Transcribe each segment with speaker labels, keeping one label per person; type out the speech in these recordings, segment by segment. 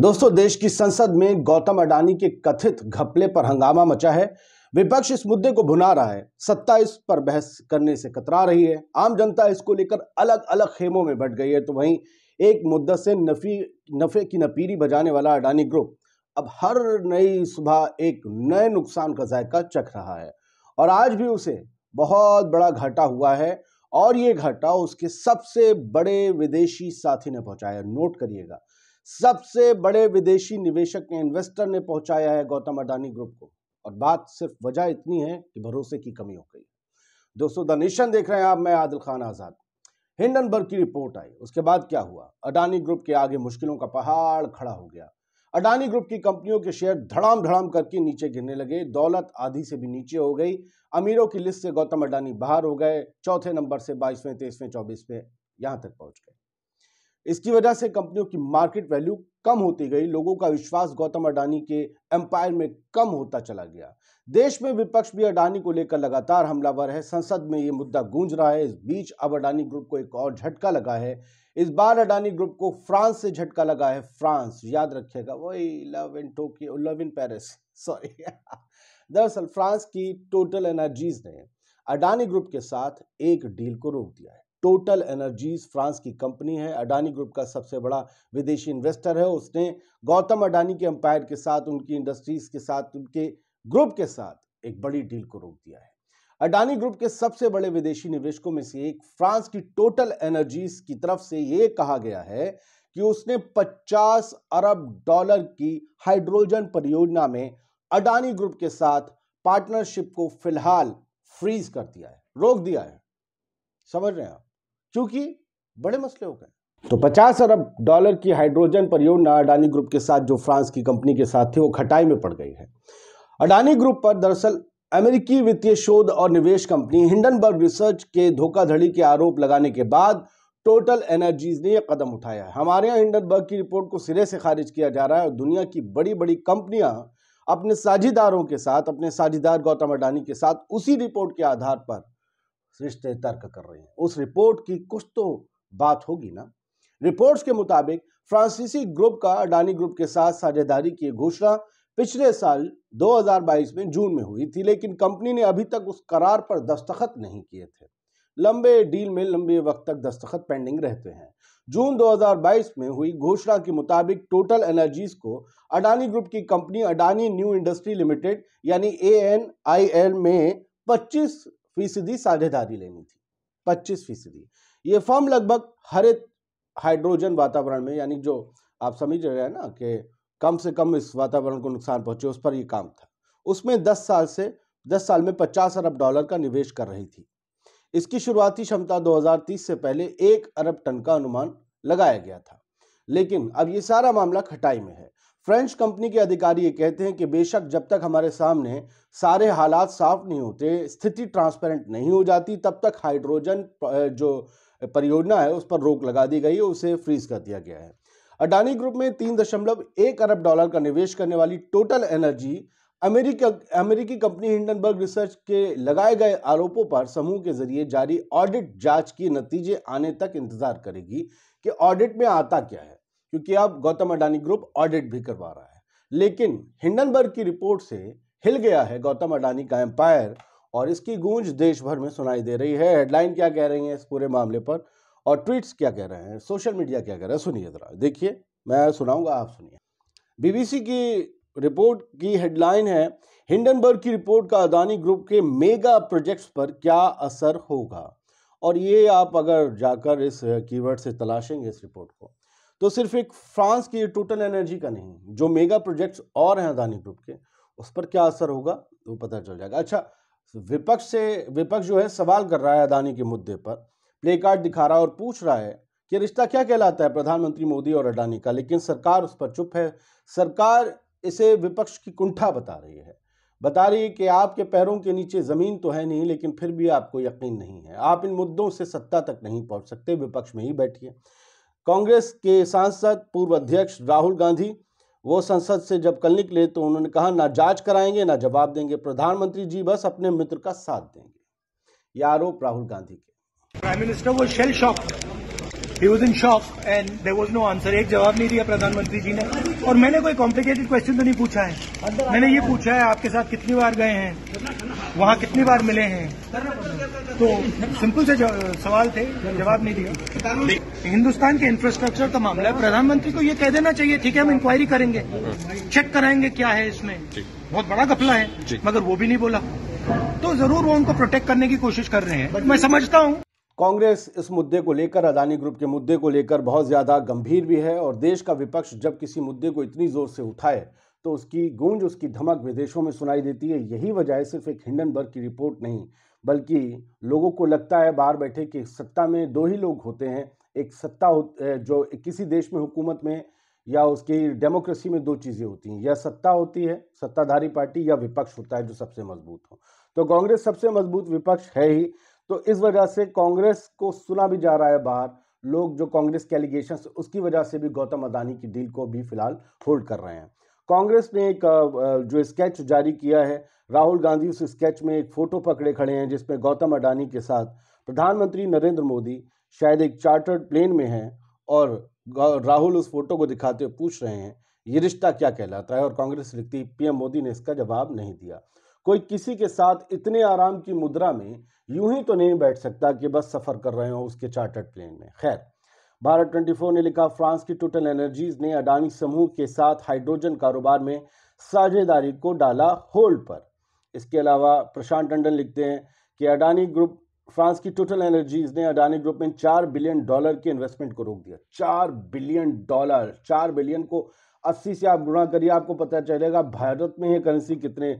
Speaker 1: दोस्तों देश की संसद में गौतम अडानी के कथित घपले पर हंगामा मचा है विपक्ष इस मुद्दे को भुना रहा है सत्ता इस पर बहस करने से कतरा रही है आम जनता इसको लेकर अलग अलग खेमों में बट गई है तो वहीं एक मुद्दा से नफी नफे की नपीरी बजाने वाला अडानी ग्रुप अब हर नई सुबह एक नए नुकसान का जायका चख रहा है और आज भी उसे बहुत बड़ा घाटा हुआ है और ये घाटा उसके सबसे बड़े विदेशी साथी ने पहुंचाया नोट करिएगा सबसे बड़े विदेशी निवेशक ने इन्वेस्टर ने पहुंचाया है गौतम अडानी ग्रुप को और बात सिर्फ वजह इतनी है कि भरोसे की कमी हो गई दोस्तों द नेशन देख रहे हैं आप मैं आदिल खान आज़ाद हिंडनबर्ग की रिपोर्ट आई उसके बाद क्या हुआ अडानी ग्रुप के आगे मुश्किलों का पहाड़ खड़ा हो गया अडानी ग्रुप की कंपनियों के शेयर धड़ाम धड़ाम करके नीचे गिरने लगे दौलत आधी से भी नीचे हो गई अमीरों की लिस्ट से गौतम अडानी बाहर हो गए चौथे नंबर से बाईसवें तेईसवें चौबीसवें यहां तक पहुंच गए इसकी वजह से कंपनियों की मार्केट वैल्यू कम होती गई लोगों का विश्वास गौतम अडानी के एम्पायर में कम होता चला गया देश में विपक्ष भी अडानी को लेकर लगातार हमलावर है संसद में ये मुद्दा गूंज रहा है इस बीच अब अडानी ग्रुप को एक और झटका लगा है इस बार अडानी ग्रुप को फ्रांस से झटका लगा है फ्रांस याद रखिएगा वही love in Tokyo love in Paris sorry दरअसल फ्रांस की टोटल एनर्जीज ने अडानी ग्रुप के साथ एक डील को रोक दिया है टोटल एनर्जीज फ्रांस की कंपनी है अडानी ग्रुप का सबसे बड़ा विदेशी इन्वेस्टर है उसने गौतम अडानी के एम्पायर के साथ उनकी इंडस्ट्रीज के साथ उनके ग्रुप के साथ एक बड़ी डील को रोक दिया है अडानी ग्रुप के सबसे बड़े विदेशी निवेशकों में से एक फ्रांस की टोटल एनर्जीज की तरफ से यह कहा गया है कि उसने 50 अरब डॉलर की हाइड्रोजन परियोजना में अडानी ग्रुप के साथ पार्टनरशिप को फिलहाल फ्रीज कर दिया है रोक दिया है समझ रहे हैं आप चूंकि बड़े मसले हो गए तो 50 अरब डॉलर की हाइड्रोजन परियोजना अडानी ग्रुप के साथ जो फ्रांस की कंपनी के साथ थी वो खटाई में पड़ गई है अडानी ग्रुप पर दरअसल अमेरिकी वित्तीय शोध और निवेश कंपनी हिंडनबर्ग रिसर्च के धोखाधड़ी के आरोप लगाने के बाद टोटल एनर्जीज ने यह कदम उठाया है हमारे यहाँ हिंडनबर्ग की रिपोर्ट को सिरे से खारिज किया जा रहा है और दुनिया की बड़ी बड़ी कंपनियां अपने साझेदारों के साथ अपने साझेदार गौतम अडानी के साथ उसी रिपोर्ट के आधार पर रिश्ते तर्क कर रहे हैं उस रिपोर्ट की कुछ तो बात होगी ना रिपोर्ट्स के मुताबिक फ्रांसीसी ग्रुप का अडानी ग्रुप के साथ साझेदारी की घोषणा पिछले साल 2022 में जून में हुई थी लेकिन कंपनी ने अभी तक उस करार पर दस्तखत नहीं किए थे लंबे डील में लंबे वक्त तक दस्तखत पेंडिंग रहते हैं जून 2022 में हुई घोषणा के मुताबिक टोटल एनर्जीज को अडानी ग्रुप की company Adani new industry limited यानी ए में 25 फीसदी साझेदारी लेनी थी पच्चीस फीसदी ये फर्म लगभग हरित हाइड्रोजन वातावरण में यानी जो आप समझ रहे हैं ना कि कम से कम इस वातावरण को नुकसान पहुंचे उस पर ये काम था उसमें दस साल से दस साल में पचास अरब डॉलर का निवेश कर रही थी इसकी शुरुआती क्षमता 2030 से पहले एक अरब टन का अनुमान लगाया गया था लेकिन अब ये सारा मामला खटाई में है फ्रेंच कंपनी के अधिकारी ये कहते हैं कि बेशक जब तक हमारे सामने सारे हालात साफ नहीं होते स्थिति ट्रांसपेरेंट नहीं हो जाती तब तक हाइड्रोजन जो परियोजना है उस पर रोक लगा दी गई है उसे फ्रीज कर दिया गया है अडानी ग्रुप में तीन दशमलव एक अरब डॉलर का निवेश करने वाली टोटल एनर्जी अमेरिका अमेरिकी कंपनी हिंडनबर्ग रिसर्च के लगाए गए आरोपों पर समूह के जरिए जारी ऑडिट जांच के नतीजे आने तक इंतजार करेगी कि ऑडिट में आता क्या है क्योंकि अब गौतम अडानी ग्रुप ऑडिट भी करवा रहा है लेकिन हिंडनबर्ग की रिपोर्ट से हिल गया है गौतम अडानी का एम्पायर और इसकी गूंज देश भर में सुनाई दे रही है हेडलाइन क्या कह रही है इस पूरे मामले पर और ट्वीट्स क्या कह रहे हैं सोशल मीडिया क्या कह रहा है सुनिए जरा देखिए मैं सुनाऊंगा आप सुनिए बीबीसी की रिपोर्ट की हेडलाइन है हिंडनबर्ग की रिपोर्ट का अदानी ग्रुप के मेगा प्रोजेक्ट्स पर क्या असर होगा और ये आप अगर जाकर इस कीवर्ड से तलाशेंगे इस रिपोर्ट को तो सिर्फ एक फ्रांस की टोटल एनर्जी का नहीं जो मेगा प्रोजेक्ट्स और हैं अदानी ग्रुप के उस पर क्या असर होगा वो पता चल जाएगा अच्छा विपक्ष से विपक्ष जो है सवाल कर रहा है अदानी के मुद्दे पर प्ले कार्ड दिखा रहा है और पूछ रहा है कि रिश्ता क्या कहलाता है प्रधानमंत्री मोदी और अडानी का लेकिन सरकार उस पर चुप है सरकार इसे विपक्ष की कुंठा बता रही है बता रही है कि आपके पैरों के नीचे ज़मीन तो है नहीं लेकिन फिर भी आपको यकीन नहीं है आप इन मुद्दों से सत्ता तक नहीं पहुंच सकते विपक्ष में ही बैठिए कांग्रेस के सांसद पूर्व अध्यक्ष राहुल गांधी वो संसद से जब कल निकले तो उन्होंने कहा ना जांच कराएंगे ना जवाब देंगे प्रधानमंत्री जी बस अपने मित्र का साथ देंगे यह आरोप राहुल गांधी के प्राइम मिनिस्टर वो shell shock he was in shock and there was no answer एक जवाब नहीं दिया प्रधानमंत्री जी ने और मैंने कोई कॉम्प्लिकेटेड क्वेश्चन तो नहीं पूछा है मैंने ये पूछा है आपके साथ कितनी बार गए हैं वहां कितनी बार मिले हैं तो सिंपल से सवाल थे जवाब नहीं दिया हिंदुस्तान के इंफ्रास्ट्रक्चर का मामला है प्रधानमंत्री को ये कह देना चाहिए ठीक है हम इंक्वायरी करेंगे चेक कराएंगे क्या है इसमें बहुत बड़ा घपला है मगर वो भी नहीं बोला तो जरूर वो उनको प्रोटेक्ट करने की कोशिश कर रहे हैं मैं समझता हूँ कांग्रेस इस मुद्दे को लेकर अदानी ग्रुप के मुद्दे को लेकर बहुत ज़्यादा गंभीर भी है और देश का विपक्ष जब किसी मुद्दे को इतनी ज़ोर से उठाए तो उसकी गूंज उसकी धमक विदेशों में सुनाई देती है यही वजह सिर्फ एक हिंडनबर्ग की रिपोर्ट नहीं बल्कि लोगों को लगता है बाहर बैठे कि सत्ता में दो ही लोग होते हैं एक सत्ता जो किसी देश में हुकूमत में या उसकी डेमोक्रेसी में दो चीज़ें होती हैं या सत्ता होती है सत्ताधारी पार्टी या विपक्ष होता है जो सबसे मजबूत हो तो कांग्रेस सबसे मजबूत विपक्ष है ही तो इस वजह से कांग्रेस को सुना भी जा रहा है बाहर लोग जो कांग्रेस के एलिगेशन उसकी वजह से भी गौतम अदानी की डील को भी फिलहाल होल्ड कर रहे हैं कांग्रेस ने एक जो स्केच जारी किया है राहुल गांधी उस स्केच में एक फोटो पकड़े खड़े हैं जिसमें गौतम अडानी के साथ प्रधानमंत्री नरेंद्र मोदी शायद एक चार्टर्ड प्लेन में हैं और राहुल उस फोटो को दिखाते हुए पूछ रहे हैं ये रिश्ता क्या कहलाता है और कांग्रेस लिखती पीएम मोदी ने इसका जवाब नहीं दिया कोई किसी के साथ इतने आराम की मुद्रा में यूं ही तो नहीं बैठ सकता कि बस सफ़र कर रहे हो उसके चार्टर्ड प्लेन में खैर भारत 24 ने लिखा फ्रांस की टोटल एनर्जीज ने अडानी समूह के साथ हाइड्रोजन कारोबार में साझेदारी को डाला होल्ड पर इसके अलावा प्रशांत टंडन लिखते हैं कि अडानी ग्रुप फ्रांस की टोटल एनर्जीज ने अडानी ग्रुप में चार बिलियन डॉलर के इन्वेस्टमेंट को रोक दिया चार बिलियन डॉलर चार बिलियन को अस्सी से आप गुणा करिए आपको पता चलेगा भारत में ये करेंसी कितने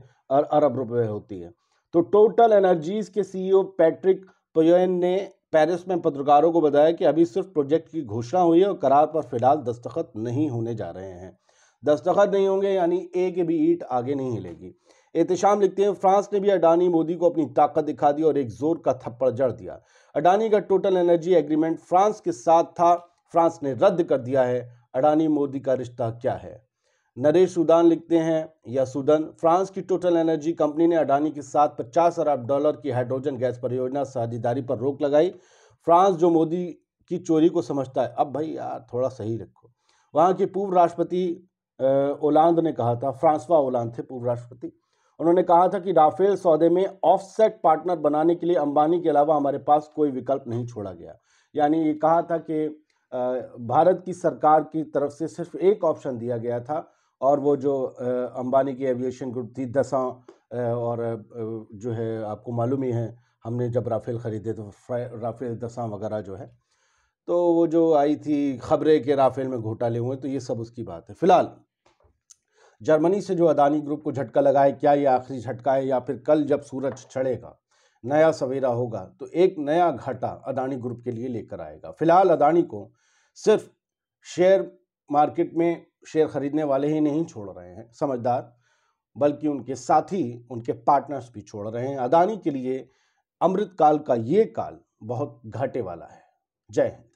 Speaker 1: अरब रुपए होती है तो टोटल एनर्जीज के सीईओ पैट्रिक पोयन ने पेरिस में पत्रकारों को बताया कि अभी सिर्फ प्रोजेक्ट की घोषणा हुई है और करार पर फिलहाल दस्तखत नहीं होने जा रहे हैं दस्तखत नहीं होंगे यानी एक भी ईट आगे नहीं हिलेगी एहतम लिखते हैं फ्रांस ने भी अडानी मोदी को अपनी ताकत दिखा दी और एक जोर का थप्पड़ जड़ दिया अडानी का टोटल एनर्जी एग्रीमेंट फ्रांस के साथ था फ्रांस ने रद्द कर दिया है अडानी मोदी का रिश्ता क्या है नरेश सुदान लिखते हैं या सुदन फ्रांस की टोटल एनर्जी कंपनी ने अडानी के साथ 50 अरब डॉलर की हाइड्रोजन गैस परियोजना साझेदारी पर रोक लगाई फ्रांस जो मोदी की चोरी को समझता है अब भाई यार थोड़ा सही रखो वहाँ के पूर्व राष्ट्रपति ओलांद ने कहा था फ्रांसवा ओलांद थे पूर्व राष्ट्रपति उन्होंने कहा था कि राफेल सौदे में ऑफसेट पार्टनर बनाने के लिए अंबानी के अलावा हमारे पास कोई विकल्प नहीं छोड़ा गया यानी ये कहा था कि भारत की सरकार की तरफ से सिर्फ एक ऑप्शन दिया गया था और वो जो अंबानी की एविएशन ग्रुप थी दसा और जो है आपको मालूम ही है हमने जब राफेल ख़रीदे तो राफेल दसा वगैरह जो है तो वो जो आई थी खबरें के राफेल में घोटाले हुए तो ये सब उसकी बात है फिलहाल जर्मनी से जो अदानी ग्रुप को झटका लगा है क्या ये आखिरी झटका है या फिर कल जब सूरज चढ़ेगा नया सवेरा होगा तो एक नया घाटा अदानी ग्रुप के लिए लेकर आएगा फिलहाल अदानी को सिर्फ शेयर मार्केट में शेयर खरीदने वाले ही नहीं छोड़ रहे हैं समझदार बल्कि उनके साथी उनके पार्टनर्स भी छोड़ रहे हैं अदानी के लिए अमृतकाल का ये काल बहुत घाटे वाला है जय हिंद